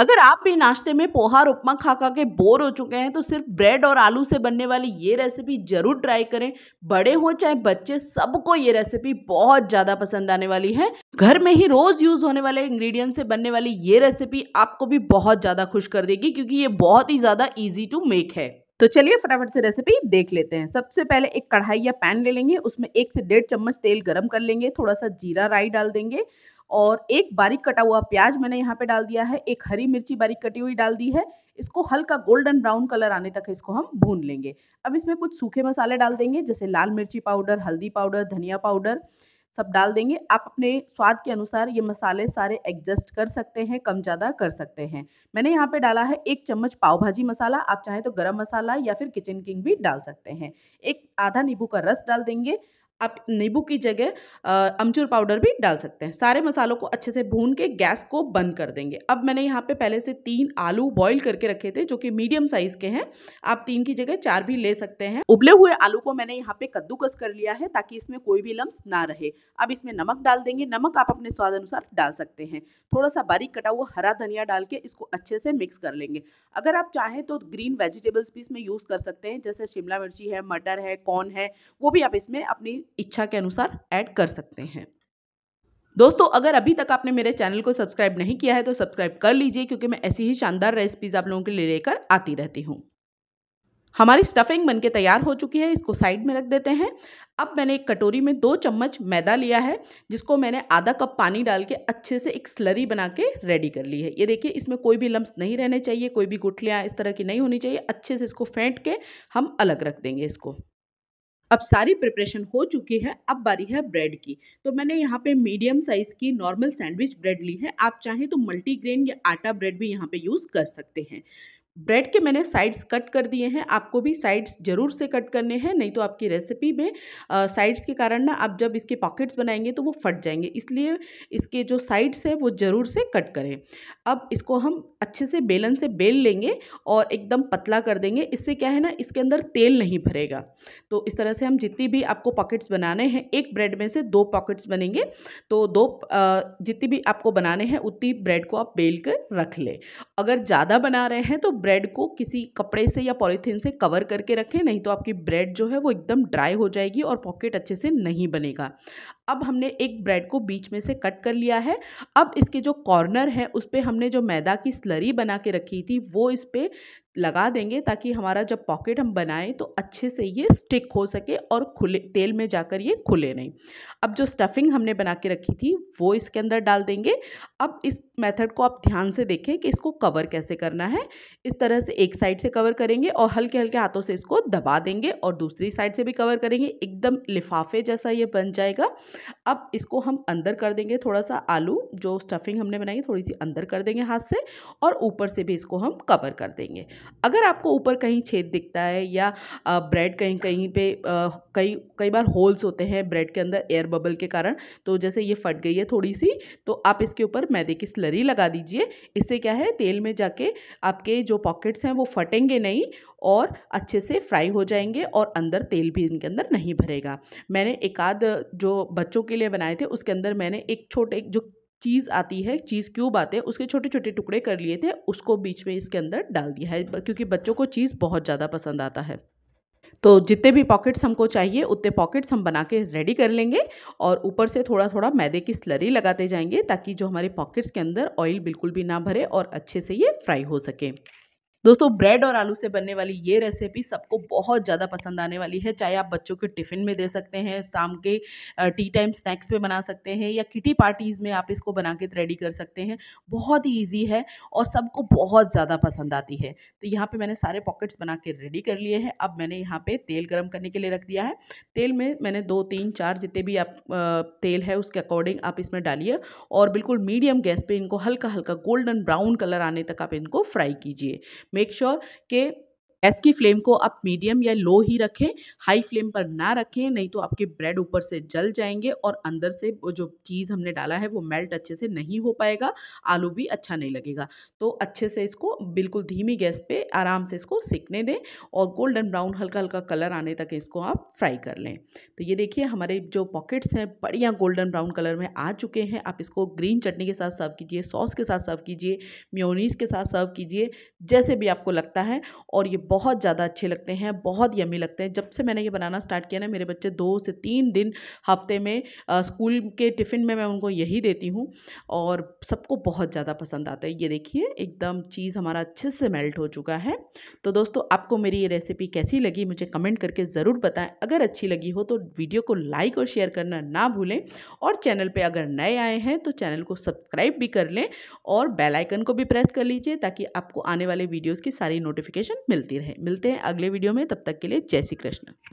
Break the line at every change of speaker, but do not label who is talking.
अगर आप भी नाश्ते में पोहा उपमा खा खा के बोर हो चुके हैं तो सिर्फ ब्रेड और आलू से बनने वाली ये रेसिपी ज़रूर ट्राई करें बड़े हों चाहे बच्चे सबको ये रेसिपी बहुत ज़्यादा पसंद आने वाली है घर में ही रोज़ यूज़ होने वाले इंग्रेडिएंट से बनने वाली ये रेसिपी आपको भी बहुत ज़्यादा खुश कर देगी क्योंकि ये बहुत ही ज़्यादा ईजी टू मेक है तो चलिए फटाफट से रेसिपी देख लेते हैं सबसे पहले एक कढ़ाई या पैन ले लेंगे उसमें एक से डेढ़ चम्मच तेल गरम कर लेंगे थोड़ा सा जीरा राई डाल देंगे और एक बारीक कटा हुआ प्याज मैंने यहाँ पे डाल दिया है एक हरी मिर्ची बारीक कटी हुई डाल दी है इसको हल्का गोल्डन ब्राउन कलर आने तक इसको हम भून लेंगे अब इसमें कुछ सूखे मसाले डाल देंगे जैसे लाल मिर्ची पाउडर हल्दी पाउडर धनिया पाउडर सब डाल देंगे आप अपने स्वाद के अनुसार ये मसाले सारे एडजस्ट कर सकते हैं कम ज़्यादा कर सकते हैं मैंने यहाँ पे डाला है एक चम्मच पाव भाजी मसाला आप चाहें तो गरम मसाला या फिर किचन किंग भी डाल सकते हैं एक आधा नींबू का रस डाल देंगे आप नींबू की जगह अमचूर पाउडर भी डाल सकते हैं सारे मसालों को अच्छे से भून के गैस को बंद कर देंगे अब मैंने यहाँ पे पहले से तीन आलू बॉईल करके रखे थे जो कि मीडियम साइज के हैं आप तीन की जगह चार भी ले सकते हैं उबले हुए आलू को मैंने यहाँ पे कद्दूकस कर लिया है ताकि इसमें कोई भी लम्स ना रहे अब इसमें नमक डाल देंगे नमक आप अपने स्वाद अनुसार डाल सकते हैं थोड़ा सा बारीक कटा हुआ हरा धनिया डाल के इसको अच्छे से मिक्स कर लेंगे अगर आप चाहें तो ग्रीन वेजिटेबल्स भी इसमें यूज़ कर सकते हैं जैसे शिमला मिर्ची है मटर है कॉर्न है वो भी आप इसमें अपनी इच्छा के अनुसार ऐड कर सकते हैं दोस्तों अगर अभी तक आपने मेरे चैनल को सब्सक्राइब नहीं किया है तो सब्सक्राइब कर लीजिए क्योंकि मैं ऐसी ही शानदार रेसिपीज़ आप लोगों के लिए लेकर आती रहती हूँ हमारी स्टफिंग बनके तैयार हो चुकी है इसको साइड में रख देते हैं अब मैंने एक कटोरी में दो चम्मच मैदा लिया है जिसको मैंने आधा कप पानी डाल के अच्छे से एक स्लरी बना के रेडी कर ली है ये देखिए इसमें कोई भी लम्ब नहीं रहने चाहिए कोई भी गुठलियाँ इस तरह की नहीं होनी चाहिए अच्छे से इसको फेंट के हम अलग रख देंगे इसको अब सारी प्रिपरेशन हो चुकी है अब बारी है ब्रेड की तो मैंने यहाँ पे मीडियम साइज़ की नॉर्मल सैंडविच ब्रेड ली है आप चाहें तो मल्टीग्रेन या आटा ब्रेड भी यहाँ पे यूज़ कर सकते हैं ब्रेड के मैंने साइड्स कट कर दिए हैं आपको भी साइड्स ज़रूर से कट करने हैं नहीं तो आपकी रेसिपी में साइड्स के कारण ना आप जब इसके पॉकेट्स बनाएंगे तो वो फट जाएंगे इसलिए इसके जो साइड्स हैं वो ज़रूर से कट करें अब इसको हम अच्छे से बेलन से बेल लेंगे और एकदम पतला कर देंगे इससे क्या है ना इसके अंदर तेल नहीं भरेगा तो इस तरह से हम जितनी भी आपको पॉकेट्स बनाने हैं एक ब्रेड में से दो पॉकेट्स बनेंगे तो दो जितनी भी आपको बनाने हैं उतनी ब्रेड को आप बेल कर रख लें अगर ज़्यादा बना रहे हैं तो ब्रेड ब्रेड को किसी कपड़े से या पॉलीथीन से कवर करके रखें नहीं तो आपकी ब्रेड जो है वो एकदम ड्राई हो जाएगी और पॉकेट अच्छे से नहीं बनेगा अब हमने एक ब्रेड को बीच में से कट कर लिया है अब इसके जो कॉर्नर है उस पर हमने जो मैदा की स्लरी बना के रखी थी वो इस पर लगा देंगे ताकि हमारा जब पॉकेट हम बनाएं तो अच्छे से ये स्टिक हो सके और खुले तेल में जाकर ये खुले नहीं अब जो स्टफिंग हमने बना के रखी थी वो इसके अंदर डाल देंगे अब इस मेथड को आप ध्यान से देखें कि इसको कवर कैसे करना है इस तरह से एक साइड से कवर करेंगे और हल्के हल्के हाथों से इसको दबा देंगे और दूसरी साइड से भी कवर करेंगे एकदम लिफाफे जैसा ये बन जाएगा अब इसको हम अंदर कर देंगे थोड़ा सा आलू जो स्टफिंग हमने बनाई थोड़ी सी अंदर कर देंगे हाथ से और ऊपर से भी इसको हम कवर कर देंगे अगर आपको ऊपर कहीं छेद दिखता है या ब्रेड कहीं कहीं पे कई कई बार होल्स होते हैं ब्रेड के अंदर एयर बबल के कारण तो जैसे ये फट गई है थोड़ी सी तो आप इसके ऊपर मैदे की स्लरी लगा दीजिए इससे क्या है तेल में जाके आपके जो पॉकेट्स हैं वो फटेंगे नहीं और अच्छे से फ्राई हो जाएंगे और अंदर तेल भी इनके अंदर नहीं भरेगा मैंने एक आध जो बच्चों के लिए बनाए थे उसके अंदर मैंने एक छोटे जो चीज़ आती है चीज़ क्यूब आते हैं उसके छोटे छोटे टुकड़े कर लिए थे उसको बीच में इसके अंदर डाल दिया है क्योंकि बच्चों को चीज़ बहुत ज़्यादा पसंद आता है तो जितने भी पॉकेट्स हमको चाहिए उतने पॉकेट्स हम बना के रेडी कर लेंगे और ऊपर से थोड़ा थोड़ा मैदे की स्लरी लगाते जाएंगे ताकि जो हमारे पॉकेट्स के अंदर ऑयल बिल्कुल भी ना भरे और अच्छे से ये फ्राई हो सके दोस्तों ब्रेड और आलू से बनने वाली ये रेसिपी सबको बहुत ज़्यादा पसंद आने वाली है चाहे आप बच्चों के टिफ़िन में दे सकते हैं शाम के टी टाइम स्नैक्स पे बना सकते हैं या किटी पार्टीज़ में आप इसको बना के रेडी कर सकते हैं बहुत ही ईजी है और सबको बहुत ज़्यादा पसंद आती है तो यहाँ पर मैंने सारे पॉकेट्स बना के रेडी कर लिए हैं अब मैंने यहाँ पर तेल गर्म करने के लिए रख दिया है तेल में मैंने दो तीन चार जितने भी आप तेल है उसके अकॉर्डिंग आप इसमें डालिए और बिल्कुल मीडियम गैस पर इनको हल्का हल्का गोल्डन ब्राउन कलर आने तक आप इनको फ्राई कीजिए मेक श्योर के गैस की फ्लेम को आप मीडियम या लो ही रखें हाई फ्लेम पर ना रखें नहीं तो आपके ब्रेड ऊपर से जल जाएंगे और अंदर से जो चीज़ हमने डाला है वो मेल्ट अच्छे से नहीं हो पाएगा आलू भी अच्छा नहीं लगेगा तो अच्छे से इसको बिल्कुल धीमी गैस पे आराम से इसको सिकने दें और गोल्डन ब्राउन हल्का हल्का कलर आने तक इसको आप फ्राई कर लें तो ये देखिए हमारे जो पॉकेट्स हैं बढ़िया गोल्डन ब्राउन कलर में आ चुके हैं आप इसको ग्रीन चटनी के साथ सर्व कीजिए सॉस के साथ सर्व कीजिए म्योनीस के साथ सर्व कीजिए जैसे भी आपको लगता है और ये बहुत ज़्यादा अच्छे लगते हैं बहुत यमी लगते हैं जब से मैंने ये बनाना स्टार्ट किया ना मेरे बच्चे दो से तीन दिन हफ्ते में आ, स्कूल के टिफ़िन में मैं उनको यही देती हूँ और सबको बहुत ज़्यादा पसंद आता है ये देखिए एकदम चीज़ हमारा अच्छे से मेल्ट हो चुका है तो दोस्तों आपको मेरी ये रेसिपी कैसी लगी मुझे कमेंट करके ज़रूर बताएं अगर अच्छी लगी हो तो वीडियो को लाइक और शेयर करना ना भूलें और चैनल पे अगर नए आए हैं तो चैनल को सब्सक्राइब भी कर लें और बेल आइकन को भी प्रेस कर लीजिए ताकि आपको आने वाले वीडियोस की सारी नोटिफिकेशन मिलती रहे रहें मिलते हैं अगले वीडियो में तब तक के लिए जय श्री कृष्ण